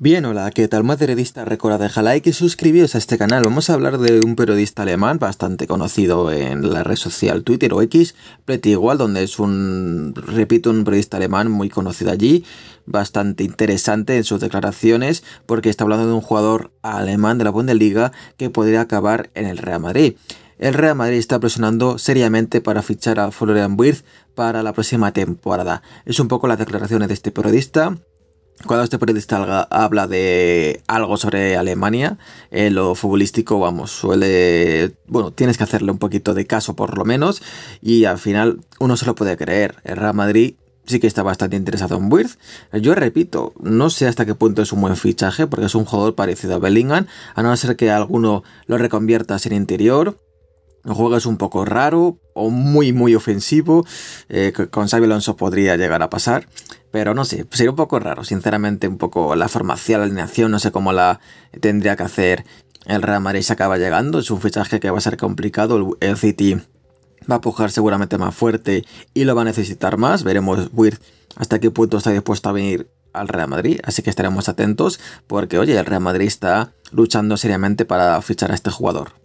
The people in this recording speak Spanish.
Bien, hola, ¿qué tal? Más periodista, recuerda dejar like y suscribiros a este canal. Vamos a hablar de un periodista alemán bastante conocido en la red social Twitter o X, Pretty Igual, donde es un, repito, un periodista alemán muy conocido allí, bastante interesante en sus declaraciones, porque está hablando de un jugador alemán de la Bundesliga que podría acabar en el Real Madrid el Real Madrid está presionando seriamente para fichar a Florian Wirth para la próxima temporada. Es un poco las declaraciones de este periodista cuando este periodista habla de algo sobre Alemania, en eh, lo futbolístico, vamos, suele. Bueno, tienes que hacerle un poquito de caso por lo menos, y al final uno se lo puede creer. El Real Madrid sí que está bastante interesado en Wirth. Yo repito, no sé hasta qué punto es un buen fichaje, porque es un jugador parecido a Bellingham, a no ser que alguno lo reconviertas en interior juego es un poco raro o muy muy ofensivo. Eh, con Xabi Alonso podría llegar a pasar. Pero no sé, sería un poco raro, sinceramente, un poco la formación, la alineación, no sé cómo la tendría que hacer el Real Madrid se acaba llegando. Es un fichaje que va a ser complicado. El City va a pujar seguramente más fuerte y lo va a necesitar más. Veremos hasta qué punto está dispuesto a venir al Real Madrid. Así que estaremos atentos porque, oye, el Real Madrid está luchando seriamente para fichar a este jugador.